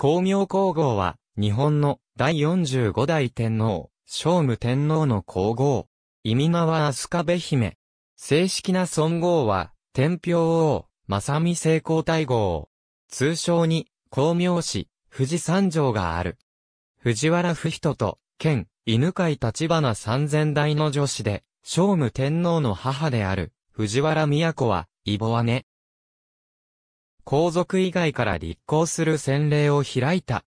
光明皇后は、日本の第45代天皇、聖武天皇の皇后。意味名は飛鳥部姫。正式な尊号は、天平王、正美成功大后。通称に、光明氏、富士三条がある。藤原不人と、県、犬飼立花三千代の女子で、聖武天皇の母である、藤原都は、イボ姉。皇族以外から立候する先例を開いた。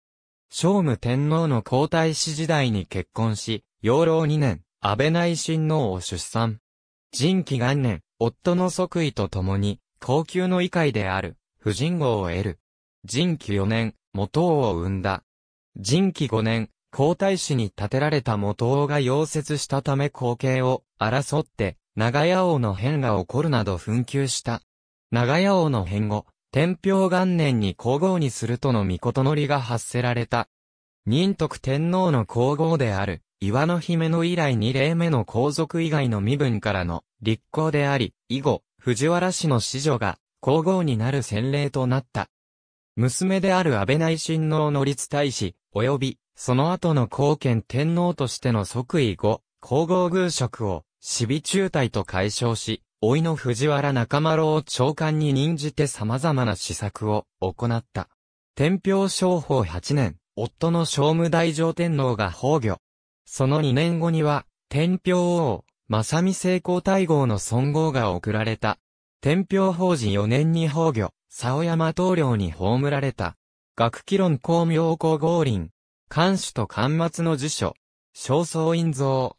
聖武天皇の皇太子時代に結婚し、養老2年、安倍内親王を出産。人気元年、夫の即位とともに、高級の異界である、婦人号を得る。人気4年、元王を生んだ。人気5年、皇太子に建てられた元王が溶接したため後継を争って、長屋王の変が起こるなど紛糾した。長屋王の変後、天平元年に皇后にするとの御事のりが発せられた。仁徳天皇の皇后である、岩の姫の以来二例目の皇族以外の身分からの立候であり、以後、藤原氏の子女が皇后になる洗礼となった。娘である安倍内親王の立大使、及び、その後の皇権天皇としての即位後、皇后宮職を、死美中隊と解消し、老いの藤原中丸を長官に任じて様々な施策を行った。天平商法8年、夫の聖武大乗天皇が崩御。その2年後には、天平王、正美成功大号の尊号が贈られた。天平法事4年に崩御、尾山東領に葬られた。学記論公明公合林。漢主と漢末の辞書。正倉院蔵。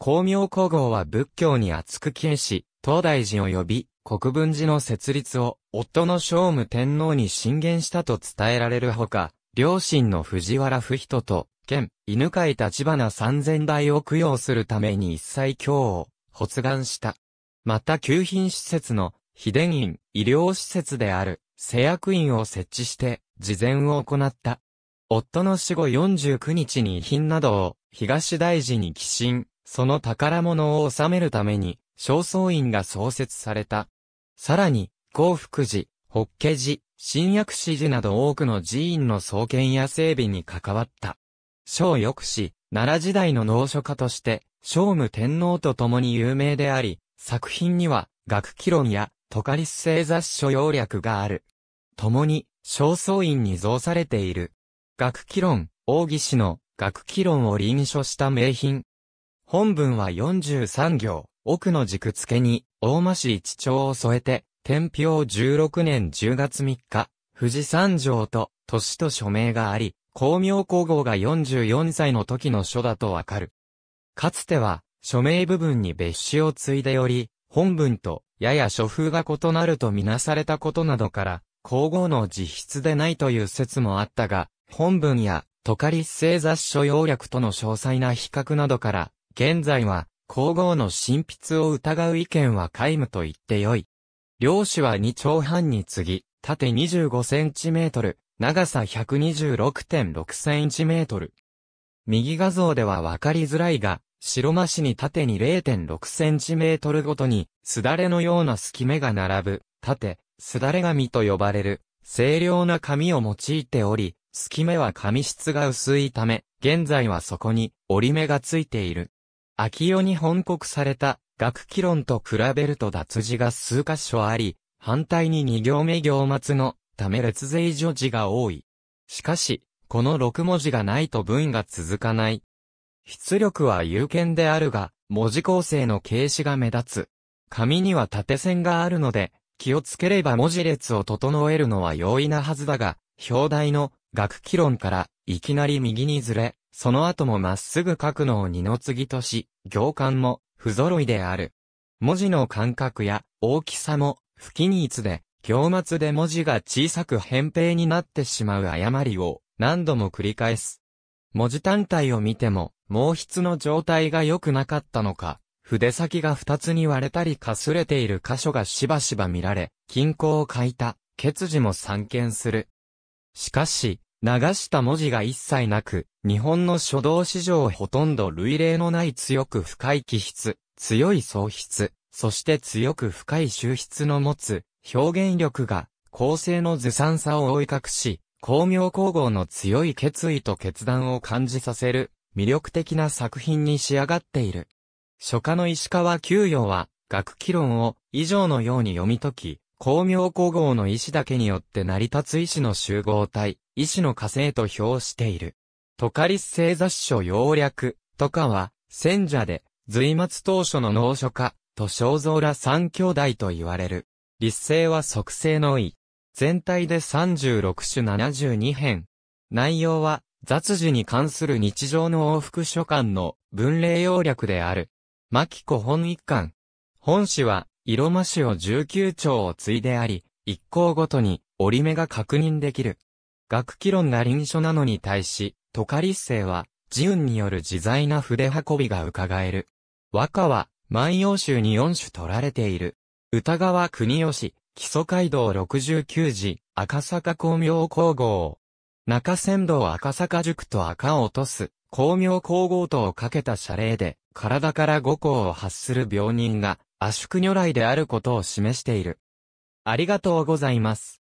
光明皇后は仏教に厚く敬し、東大寺及び国分寺の設立を夫の聖武天皇に進言したと伝えられるほか、両親の藤原不人と、県、犬飼立花三千代を供養するために一切教を発願した。また、旧品施設の、秘伝院、医療施設である、施薬院を設置して、事前を行った。夫の死後49日に遺品などを、東大寺に寄進、その宝物を収めるために、正倉院が創設された。さらに、幸福寺、法華寺、新薬師寺など多くの寺院の創建や整備に関わった。正翼師、奈良時代の農書家として、聖武天皇と共に有名であり、作品には、学記論や、トカリス製雑書要略がある。共に、正倉院に蔵されている。学記論、大義師の、学記論を臨書した名品、本文は43行、奥の軸付けに、大間市一丁を添えて、天平16年10月3日、富士山城と、都市と署名があり、光明皇后が44歳の時の書だとわかる。かつては、署名部分に別紙を継いでおり、本文と、やや書風が異なるとみなされたことなどから、皇后の自筆でないという説もあったが、本文や、トカリス製雑書要略との詳細な比較などから、現在は、皇后の神筆を疑う意見は皆無と言ってよい。両氏は2丁半に次ぎ、縦25センチメートル、長さ126.6センチメートル。右画像ではわかりづらいが、白間市に縦に0.6センチメートルごとに、すだれのような隙目が並ぶ、縦、すだれ紙と呼ばれる、清涼な紙を用いており、隙目は紙質が薄いため、現在はそこに折り目がついている。秋代に本国された学記論と比べると脱字が数箇所あり、反対に二行目行末のため列税除字が多い。しかし、この六文字がないと文が続かない。出力は有権であるが、文字構成の形式が目立つ。紙には縦線があるので、気をつければ文字列を整えるのは容易なはずだが、表題の学記論から、いきなり右にずれ、その後もまっすぐ書くのを二の次とし、行間も不揃いである。文字の間隔や大きさも不均一で、行末で文字が小さく扁平になってしまう誤りを何度も繰り返す。文字単体を見ても、毛筆の状態が良くなかったのか、筆先が二つに割れたりかすれている箇所がしばしば見られ、均衡を欠いた、欠字も散見する。しかし、流した文字が一切なく、日本の書道史上ほとんど類例のない強く深い気質、強い喪失、そして強く深い収筆の持つ表現力が構成のずさんさを覆い隠し、巧妙工合の強い決意と決断を感じさせる魅力的な作品に仕上がっている。書家の石川九陽は、学記論を以上のように読み解き、工明工号の師だけによって成り立つ師の集合体、師の火星と評している。トカリス星雑書要略、とかは、戦者で、随末当初の農書家、と肖像ら三兄弟と言われる。立星は即成の意。全体で36種72編。内容は、雑事に関する日常の往復書簡の文例要略である。牧子本一巻。本誌は、色増しを19丁を継いであり、一項ごとに折り目が確認できる。学記論が臨書なのに対し、トカリッセは、自運による自在な筆運びが伺える。和歌は、万葉集に4種取られている。歌川国吉、基礎街道69時、赤坂光明皇后。中仙道赤坂塾と赤を落とす、光明皇后とをかけた謝礼で、体から五行を発する病人が、圧縮如来であることを示している。ありがとうございます。